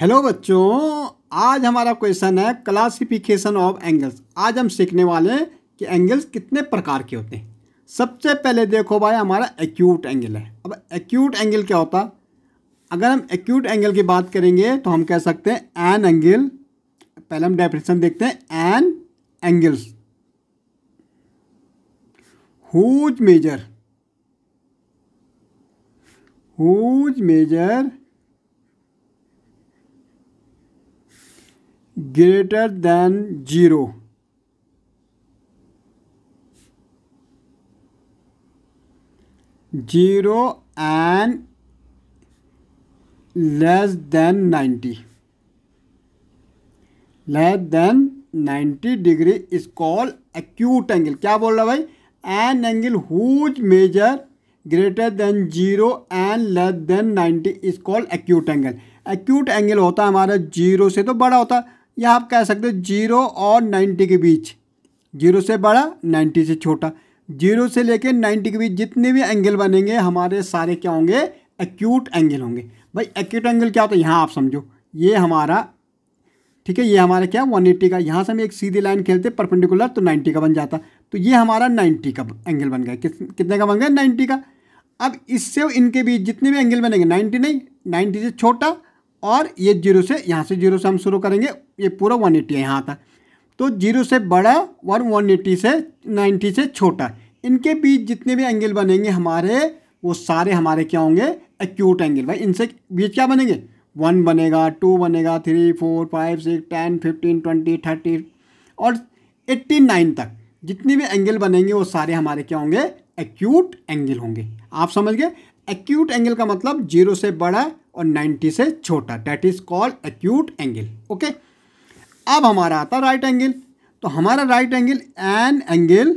hello बच्चों आज हमारा क्वेश्चन है क्लासिफिकेशन ऑफ एंगल्स आज हम सीखने वाले हैं कि एंगल्स कितने प्रकार के होते हैं सबसे पहले देखो भाई हमारा एक्यूट एंगल है अब एक्यूट एंगल क्या होता अगर हम एक्यूट एंगल की बात करेंगे तो हम कह सकते हैं एन एंगल पहले हम डेफिनेशन देखते हैं an angles whose measure whose measure greater than zero zero and less than ninety less than ninety degree is call acute angle क्या बोल रहा भाई an angle whose measure greater than zero and less than ninety is call acute angle acute angle होता है हमारा zero से तो बड़ा होता या आप कह सकते हो जीरो और नाइन्टी के बीच जीरो से बड़ा नाइन्टी से छोटा जीरो से लेकर नाइन्टी के बीच जितने भी एंगल बनेंगे हमारे सारे क्या होंगे एक्यूट एंगल होंगे भाई एक्यूट एंगल क्या होता है यहाँ आप समझो ये हमारा ठीक है ये हमारा क्या वन एट्टी का यहाँ से हम एक सीधी लाइन खेलते परपेंडिकुलर तो नाइन्टी का बन जाता तो ये हमारा नाइन्टी का एंगल बन गया कितने का बन गया नाइन्टी का अब इससे इनके बीच जितने भी एंगल बनेंगे नाइन्टी नहीं नाइन्टी से छोटा और ये जीरो से यहाँ से जीरो से हम शुरू करेंगे ये पूरा वन एट्टी है यहाँ का तो जीरो से बड़ा और वन एट्टी से नाइन्टी से छोटा इनके बीच जितने भी एंगल बनेंगे हमारे वो सारे हमारे क्या होंगे एक्यूट एंगल भाई इनसे बीच क्या बनेंगे वन बनेगा टू बनेगा three four five six ten fifteen twenty thirty और एट्टी नाइन तक जितने भी एंगल बनेंगे वो सारे हमारे क्या होंगे एक्यूट एंगल होंगे आप समझ गए एक्यूट एंगल का मतलब जीरो से बड़ा और 90 से छोटा that is called acute angle okay अब हमारा आता राइट एंगल तो हमारा right angle an angle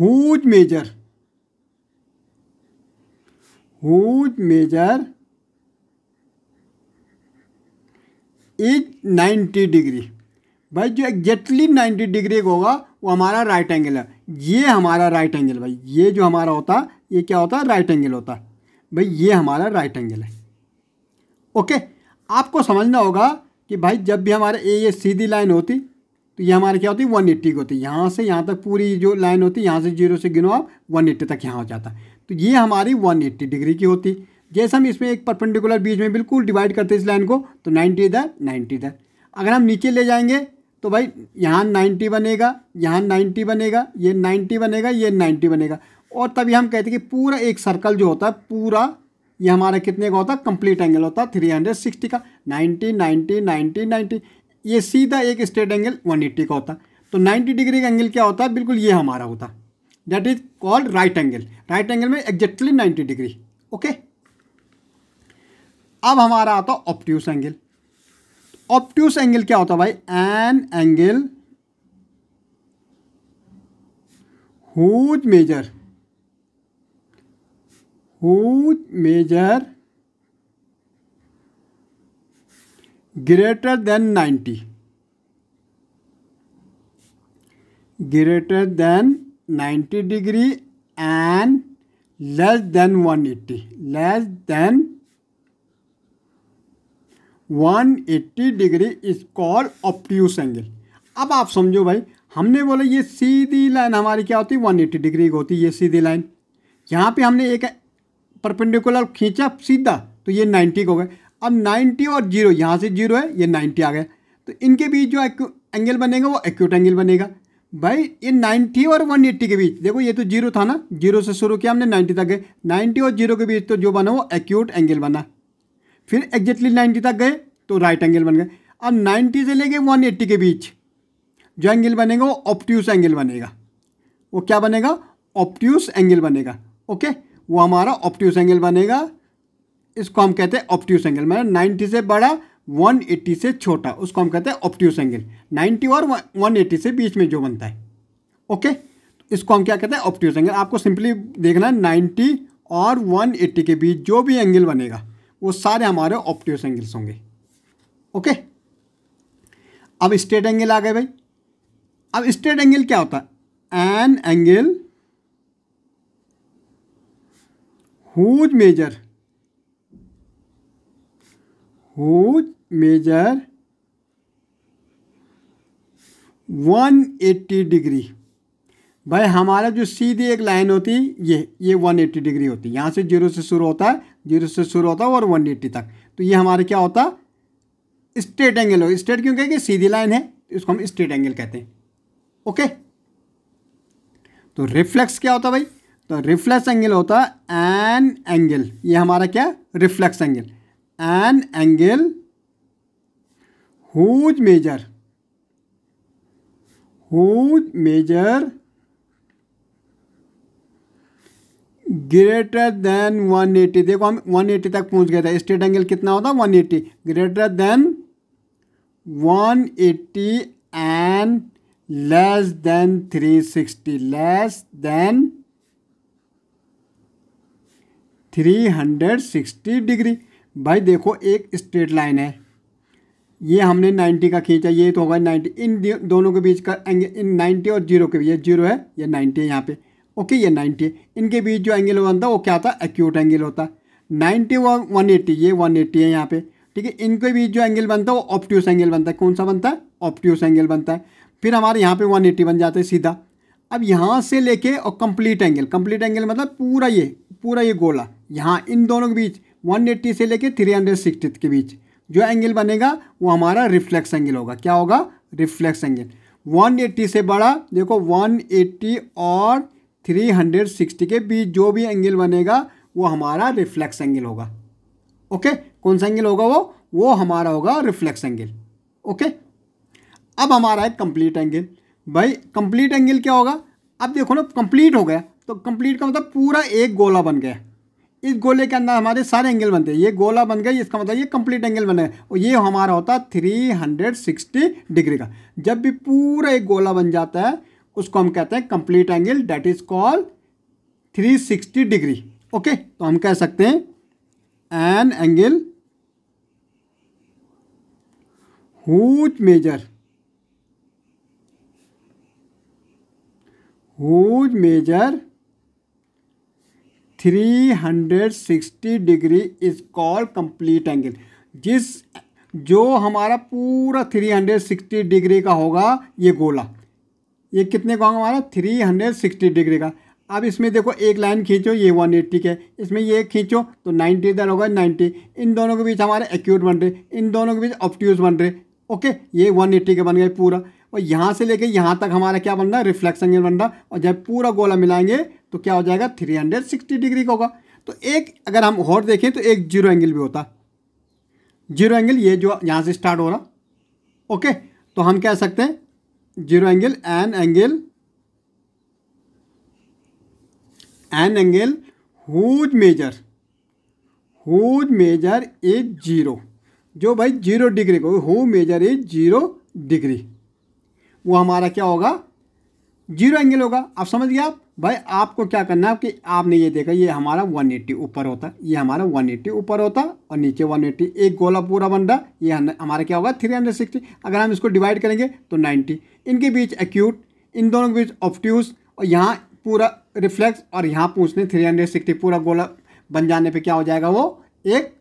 whose measure whose measure is 90 degree भाई जो एग्जैक्टली 90 डिग्री होगा वो हमारा राइट एंगल है ये हमारा राइट एंगल भाई ये जो हमारा होता ये क्या होता है राइट एंगल होता है भाई ये हमारा राइट एंगल है ओके आपको समझना होगा कि भाई जब भी हमारे ए ये सीधी लाइन होती तो ये हमारे क्या होती वन एट्टी की होती यहाँ से यहाँ तक पूरी जो लाइन होती यहाँ से जीरो से गिनो आप वन एट्टी तक यहाँ हो जाता तो ये हमारी वन एट्टी डिग्री की होती जैसे हम इसमें एक परपेंडिकुलर बीच में बिल्कुल डिवाइड करते इस लाइन को तो नाइन्टी इधर नाइन्टी इधर अगर हम नीचे ले जाएंगे तो भाई यहाँ नाइन्टी बनेगा यहाँ नाइन्टी बनेगा ये नाइन्टी बनेगा ये नाइन्टी बनेगा और तभी हम कहते हैं कि पूरा एक सर्कल जो होता है पूरा ये हमारा कितने का होता है कंप्लीट एंगल होता है थ्री हंड्रेड सिक्सटी का नाइन्टी नाइन्टी नाइन्टी नाइन्टी ये सीधा एक स्ट्रेट एंगल वन एट्टी का होता तो नाइन्टी डिग्री का एंगल क्या होता है बिल्कुल ये हमारा होता that is called right angle right angle में एग्जैक्टली नाइन्टी डिग्री ओके अब हमारा आता ऑप्ट्यूस एंगल ऑप्ट्यूस एंगल क्या होता है भाई an angle whose measure whose measure greater than ninety greater than ninety degree and less than one eighty less than 180 degree is call obtuse angle अब आप समझो भाई हमने बोला ये सीधी लाइन हमारी क्या होती है 180 डिग्री होती है ये सीधी लाइन यहाँ पे हमने एक परपेंडिकुलर खींचा सीधा तो ये 90 हो गए अब 90 और जीरो यहाँ से जीरो है ये 90 आ गया तो इनके बीच जो एंगल बनेगा वो एक्यूट एंगल बनेगा भाई ये 90 और 180 के बीच देखो ये तो जीरो था ना जीरो से शुरू किया हमने 90 तक गए 90 और जीरो के बीच तो जो बना वो एक्यूट एंगल बना फिर एग्जैक्टली 90 तक गए तो राइट एंगल बन गए अब 90 से लेके 180 के बीच जो एंगल बनेगा वो ऑप्ट्यूस एंगल बनेगा वो क्या बनेगा ऑप्ट्यूस एंगल बनेगा ओके वो हमारा ऑप्ट्यूस एंगल बनेगा इसको हम कहते हैं ऑप्ट्यूस एंगल मैं नाइन्टी से बड़ा 180 से छोटा उसको हम कहते हैं ऑप्ट्यूस एंगल 90 और 180 से बीच में जो बनता है ओके तो इसको हम क्या कहते हैं ऑप्ट्यूस एंगल आपको सिंपली देखना है नाइन्टी और 180 के बीच जो भी एंगल बनेगा वो सारे हमारे ऑप्ट्यूस एंगल्स होंगे ओके अब स्ट्रेट एंगल आ गए भाई अब स्ट्रेट एंगल क्या होता है an angle whose measure whose measure 180 degree भाई हमारा जो सीधी एक लाइन होती ये ये 180 डिग्री होती है यहाँ से जीरो से शुरू होता है जीरो से शुरू होता है और 180 तक तो ये हमारा क्या होता है स्ट्रेट एंगल हो स्ट्रेट क्यों कहेंगे सीधी लाइन है इसको हम स्ट्रेट एंगल कहते हैं ओके तो रिफ्लेक्स क्या होता भाई तो रिफ्लेक्स एंगल होता है एन एंगल ये हमारा क्या reflex angle an angle whose measure whose measure greater than 180 देखो हम 180 तक पहुंच गए थे स्ट्रेट एंगल कितना होता है 180 greater than one eighty and less than three sixty less than three hundred sixty degree भाई देखो एक स्ट्रेट लाइन है ये हमने नाइन्टी का खींचा ये तो होगा नाइन्टी इन दोनों के बीच का एंगल इन नाइन्टी और जीरो के बीच जीरो है या नाइन्टी है यहाँ पे ओके ये नाइन्टी है इनके बीच जो एंगल बनता है वो क्या था एक्यूट एंगल होता है नाइन्टी वन वन एट्टी ये वन एट्टी है यहाँ पे ठीक है इनके बीच जो एंगल बनता है वो ऑप्टियस एंगल बनता है कौन सा बनता है ऑप्टियस एंगल बनता है फिर हमारे यहाँ पे 180 बन जाते हैं सीधा अब यहाँ से लेके और कंप्लीट एंगल कंप्लीट एंगल मतलब पूरा ये पूरा ये गोला यहाँ इन दोनों के बीच 180 से लेके 360 के बीच जो एंगल बनेगा वो हमारा रिफ्लेक्स एंगल होगा क्या होगा रिफ्लेक्स एंगल 180 से बड़ा देखो 180 और 360 के बीच जो भी एंगल बनेगा वो हमारा रिफ्लेक्स एंगल होगा ओके कौन सा एंगल होगा वो वो हमारा होगा रिफ्लेक्स एंगल ओके अब हमारा है कंप्लीट एंगल भाई कंप्लीट एंगल क्या होगा अब देखो ना कंप्लीट हो गया तो कंप्लीट का मतलब पूरा एक गोला बन गया इस गोले के अंदर हमारे सारे एंगल बनते हैं ये गोला बन गया इसका मतलब ये कंप्लीट एंगल बन गया और ये हमारा होता है थ्री हंड्रेड सिक्सटी डिग्री का जब भी पूरा एक गोला बन जाता है उसको हम कहते हैं complete angle that is call three sixty degree okay तो हम कह सकते हैं an angle measure whose measure three hundred sixty degree is call complete angle जिस जो हमारा पूरा थ्री हंड्रेड सिक्सटी डिग्री का होगा ये गोला ये कितने का होगा हमारा थ्री हंड्रेड सिक्सटी डिग्री का अब इसमें देखो एक लाइन खींचो ये वन एट्टी है इसमें ये खींचो तो नाइन्टी इधर होगा नाइन्टी इन दोनों के बीच हमारे एक्यूट बन रहे इन दोनों के बीच ऑप्ट्यूज बन रहे ओके ये 180 के बन गए पूरा और यहाँ से लेके यहाँ तक हमारा क्या बन रहा है रिफ्लेक्स एंगल बन रहा और जब पूरा गोला मिलाएंगे तो क्या हो जाएगा 360 डिग्री का होगा तो एक अगर हम और देखें तो एक जीरो एंगल भी होता जीरो एंगल ये जो यहाँ से स्टार्ट हो रहा ओके तो हम कह सकते हैं zero angle an angle an angle whose measure whose measure is zero जो भाई जीरो डिग्री को हो मेजर इज जीरो डिग्री वो हमारा क्या होगा जीरो एंगल होगा आप समझ गए आप भाई आपको क्या करना है कि आपने ये देखा ये हमारा 180 ऊपर होता ये हमारा 180 ऊपर होता और नीचे 180 एक गोला पूरा बन रहा ये हमारा क्या होगा 360 अगर हम इसको डिवाइड करेंगे तो 90 इनके बीच एक्यूट इन दोनों के बीच ऑफ्ट्यूज और यहाँ पूरा रिफ्लेक्स और यहाँ पूछने सिक्सटी पूरा गोला बन जाने पर क्या हो जाएगा वो एक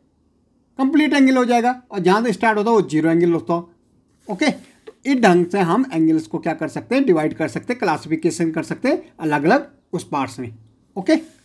कंप्लीट एंगल हो जाएगा और जहाँ से स्टार्ट होता है वो जीरो एंगल होता है ओके तो इस ढंग से हम एंगल्स को क्या कर सकते हैं डिवाइड कर सकते हैं क्लासिफिकेशन कर सकते हैं अलग अलग उस पार्ट्स में ओके